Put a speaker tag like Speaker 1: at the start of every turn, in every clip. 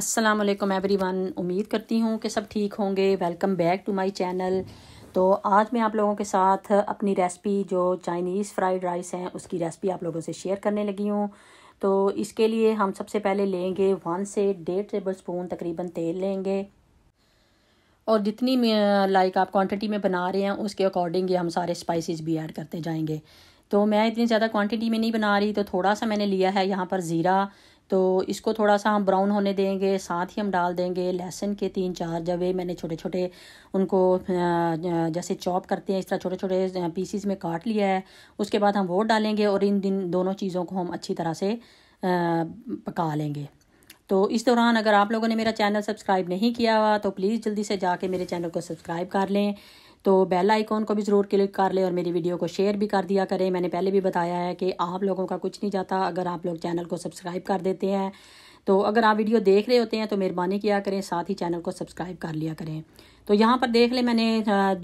Speaker 1: अस्सलाम वालेकुम एवरीवन उम्मीद करती हूँ कि सब ठीक होंगे welcome back to my channel तो आज मैं आप लोगों के साथ अपनी रेसिपी जो चाइनीज़ फ्राइड राइस हैं उसकी रेसिपी आप लोगों से शेयर करने लगी हूँ तो इसके लिए हम सबसे पहले लेंगे वन से डेढ़ टेबल स्पून तकरीबन तेल लेंगे और जितनी लाइक आप क्वांटिटी में बना रहे हैं उसके अकॉर्डिंग ये हम सारे स्पाइसेस भी ऐड करते जाएंगे तो मैं इतनी ज़्यादा क्वांटिटी में नहीं बना रही तो थोड़ा सा मैंने लिया है यहाँ पर ज़ीरा तो इसको थोड़ा सा हम ब्राउन होने देंगे साथ ही हम डाल देंगे लहसुन के तीन चार जवे मैंने छोटे छोटे उनको जैसे चॉप करते हैं इस तरह छोटे छोटे पीसीस में काट लिया है उसके बाद हम वो डालेंगे और इन दिन दोनों चीज़ों को हम अच्छी तरह से पका लेंगे तो इस दौरान अगर आप लोगों ने मेरा चैनल सब्सक्राइब नहीं किया हुआ तो प्लीज़ जल्दी से जाके मेरे चैनल को सब्सक्राइब कर लें तो बेल आइकॉन को भी ज़रूर क्लिक कर लें और मेरी वीडियो को शेयर भी कर दिया करें मैंने पहले भी बताया है कि आप लोगों का कुछ नहीं जाता अगर आप लोग चैनल को सब्सक्राइब कर देते हैं तो अगर आप वीडियो देख रहे होते हैं तो मेहरबानी किया करें साथ ही चैनल को सब्सक्राइब कर लिया करें तो यहाँ पर देख ले मैंने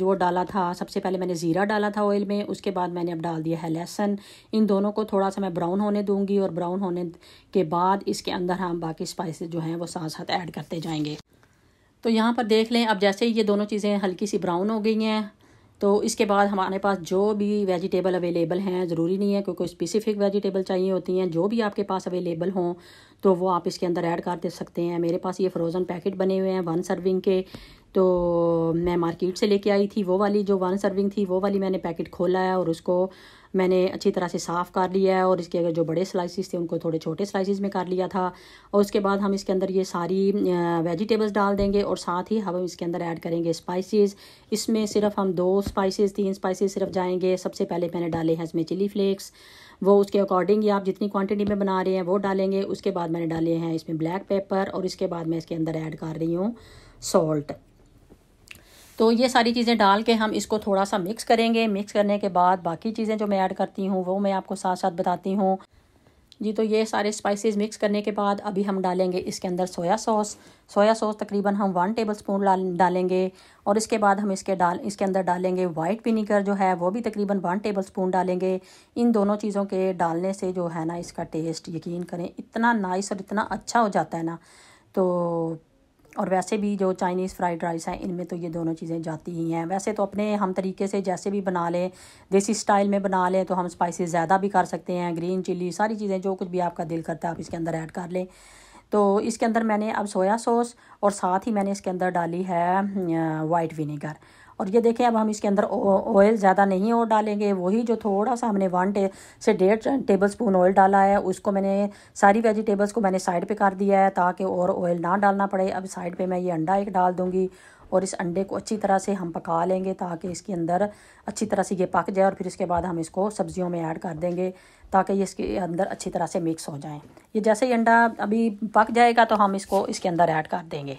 Speaker 1: जो डाला था सबसे पहले मैंने ज़ीरा डाला था ऑयल में उसके बाद मैंने अब डाल दिया है लहसन इन दोनों को थोड़ा सा मैं ब्राउन होने दूंगी और ब्राउन होने के बाद इसके अंदर हम बाकी स्पाइसेस जो हैं वो साथ साथ ऐड करते जाएंगे तो यहाँ पर देख लें अब जैसे ही ये दोनों चीज़ें हल्की सी ब्राउन हो गई हैं तो इसके बाद हमारे पास जो भी वेजिटेबल अवेलेबल हैं ज़रूरी नहीं है क्योंकि स्पेसिफ़िक वेजिटेबल चाहिए होती हैं जो भी आपके पास अवेलेबल हों तो वो आप इसके अंदर ऐड कर दे सकते हैं मेरे पास ये फ्रोज़न पैकेट बने हुए हैं वन सर्विंग के तो मैं मार्केट से लेके आई थी वो वाली जो वन सर्विंग थी वो वाली मैंने पैकेट खोला है और उसको मैंने अच्छी तरह से साफ़ कर लिया है और इसके अगर जो बड़े स्लाइसिस थे उनको थोड़े छोटे स्लाइसिस में कर लिया था और उसके बाद हम इसके अंदर ये सारी वेजिटेबल्स डाल देंगे और साथ ही हम इसके अंदर ऐड करेंगे स्पाइसेस इसमें सिर्फ हम दो स्पाइसेस तीन स्पाइसेस सिर्फ जाएंगे सबसे पहले मैंने डाले हैं इसमें चिली फ्लेक्स वो उसके अकॉर्डिंग ही आप जितनी क्वांटिटी में बना रहे हैं वो डालेंगे उसके बाद मैंने डाले हैं इसमें ब्लैक पेपर और इसके बाद मैं इसके अंदर ऐड कर रही हूँ सॉल्ट तो ये सारी चीज़ें डाल के हम इसको थोड़ा सा मिक्स करेंगे मिक्स करने के बाद बाकी चीज़ें जो मैं ऐड करती हूँ वो मैं आपको साथ साथ बताती हूँ जी तो ये सारे स्पाइसेस मिक्स करने के बाद अभी हम डालेंगे इसके अंदर सोया सॉस सोया सॉस तकरीबन हम वन टेबल स्पून डालेंगे और इसके बाद हम इसके डाल इसके अंदर डालेंगे वाइट विनीगर जो है वो भी तकरीबन वन टेबल स्पून डालेंगे इन दोनों चीज़ों के डालने से जो है ना इसका टेस्ट यकीन करें इतना नाइस और इतना अच्छा हो जाता है ना तो और वैसे भी जो चाइनीज़ फ्राइड राइस है इनमें तो ये दोनों चीज़ें जाती ही हैं वैसे तो अपने हम तरीके से जैसे भी बना लें देसी स्टाइल में बना लें तो हम स्पाइसी ज़्यादा भी कर सकते हैं ग्रीन चिली सारी चीज़ें जो कुछ भी आपका दिल करता है आप इसके अंदर ऐड कर लें तो इसके अंदर मैंने अब सोया सॉस और साथ ही मैंने इसके अंदर डाली है वाइट विनेगर और ये देखें अब हम इसके अंदर ऑयल ज़्यादा नहीं और डालेंगे वही जो थोड़ा सा हमने वन टे से डेढ़ टेबल स्पून ऑयल डाला है उसको मैंने सारी वेजिटेबल्स को मैंने साइड पे कर दिया है ताकि और ऑयल ना डालना पड़े अब साइड पे मैं ये अंडा एक डाल दूँगी और इस अंडे को अच्छी तरह से हम पका लेंगे ताकि इसके अंदर अच्छी तरह से ये पक जाए और फिर इसके बाद हम इसको सब्जियों में ऐड कर देंगे ताकि ये इसके अंदर अच्छी तरह से मिक्स हो जाए ये जैसे ही अंडा अभी पक जाएगा तो हम इसको इसके अंदर ऐड कर देंगे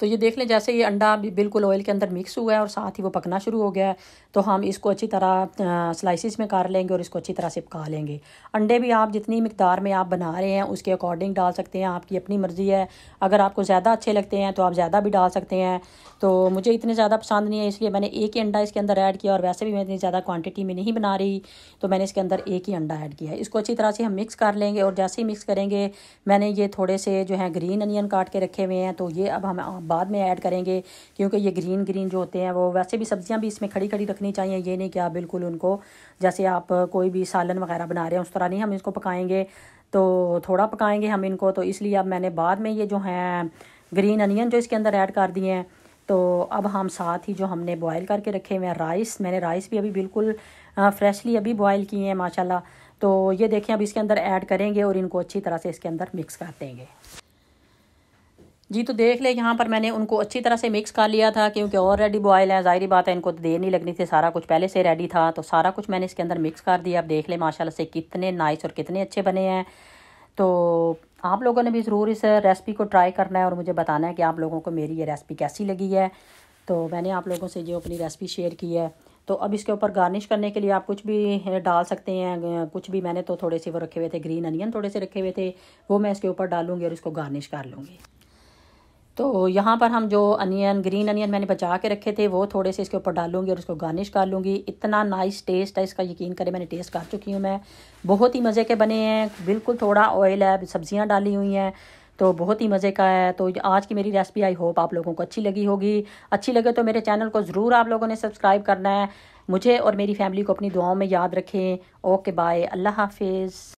Speaker 1: तो ये देख लें जैसे ये अंडा भी बिल्कुल ऑयल के अंदर मिक्स हुआ है और साथ ही वो पकना शुरू हो गया है तो हम इसको अच्छी तरह स्लाइसिस में कर लेंगे और इसको अच्छी तरह से पका लेंगे अंडे भी आप जितनी मकदार में आप बना रहे हैं उसके अकॉर्डिंग डाल सकते हैं आपकी अपनी मर्ज़ी है अगर आपको ज़्यादा अच्छे लगते हैं तो आप ज़्यादा भी डाल सकते हैं तो मुझे इतने ज़्यादा पसंद नहीं है इसलिए मैंने एक ही अंडा इसके अंदर ऐड किया और वैसे भी मैं इतनी ज़्यादा क्वान्टिटी में नहीं बना रही तो मैंने इसके अंदर एक ही अंडा ऐड किया है इसको अच्छी तरह से हम मिक्स कर लेंगे और जैसे ही मिक्स करेंगे मैंने ये थोड़े से जो है ग्रीन अनियन काट के रखे हुए हैं तो ये अब हम बाद में ऐड करेंगे क्योंकि ये ग्रीन ग्रीन जो होते हैं वो वैसे भी सब्जियां भी इसमें खड़ी खड़ी रखनी चाहिए ये नहीं कि आप बिल्कुल उनको जैसे आप कोई भी सालन वगैरह बना रहे हैं उस तरह नहीं हम इसको पकाएंगे तो थोड़ा पकाएंगे हम इनको तो इसलिए अब मैंने बाद में ये जो हैं ग्रीन अनियन जो इसके अंदर ऐड कर दिए हैं तो अब हम साथ ही जो हमने बॉयल करके रखे हुए हैं राइस मैंने राइस भी अभी बिल्कुल फ्रेशली अभी बॉयल किए हैं माशाल्लाह तो ये देखें अब इसके अंदर ऐड करेंगे और इनको अच्छी तरह से इसके अंदर मिक्स कर देंगे जी तो देख ले यहाँ पर मैंने उनको अच्छी तरह से मिक्स कर लिया था क्योंकि ऑलरेडी बॉयल है ज़ाहरी बात है इनको तो देर नहीं लगनी थी सारा कुछ पहले से रेडी था तो सारा कुछ मैंने इसके अंदर मिक्स कर दिया अब देख ले माशाल्लाह से कितने नाइस और कितने अच्छे बने हैं तो आप लोगों ने भी ज़रूर इस रेसिपी को ट्राई करना है और मुझे बताना है कि आप लोगों को मेरी ये रेसिपी कैसी लगी है तो मैंने आप लोगों से जो अपनी रेसिपी शेयर की है तो अब इसके ऊपर गार्निश करने के लिए आप कुछ भी डाल सकते हैं कुछ भी मैंने तो थोड़े से वो रखे हुए थे ग्रीन अनियन थोड़े से रखे हुए थे वो मैं इसके ऊपर डालूंगी और इसको गार्निश कर लूँगी तो यहाँ पर हम जो अनियन ग्रीन अनियन मैंने बचा के रखे थे वो थोड़े से इसके ऊपर डालूंगी और उसको गार्निश कर लूँगी इतना नाइस टेस्ट है इसका यकीन करें मैंने टेस्ट कर चुकी हूँ मैं बहुत ही मज़े के बने हैं बिल्कुल थोड़ा ऑयल है सब्ज़ियाँ डाली हुई हैं तो बहुत ही मज़े का है तो आज की मेरी रेसिपी आई होप आप लोगों को अच्छी लगी होगी अच्छी लगे तो मेरे चैनल को ज़रूर आप लोगों ने सब्सक्राइब करना है मुझे और मेरी फैमिली को अपनी दुआओं में याद रखें ओके बाय अल्लाह हाफिज़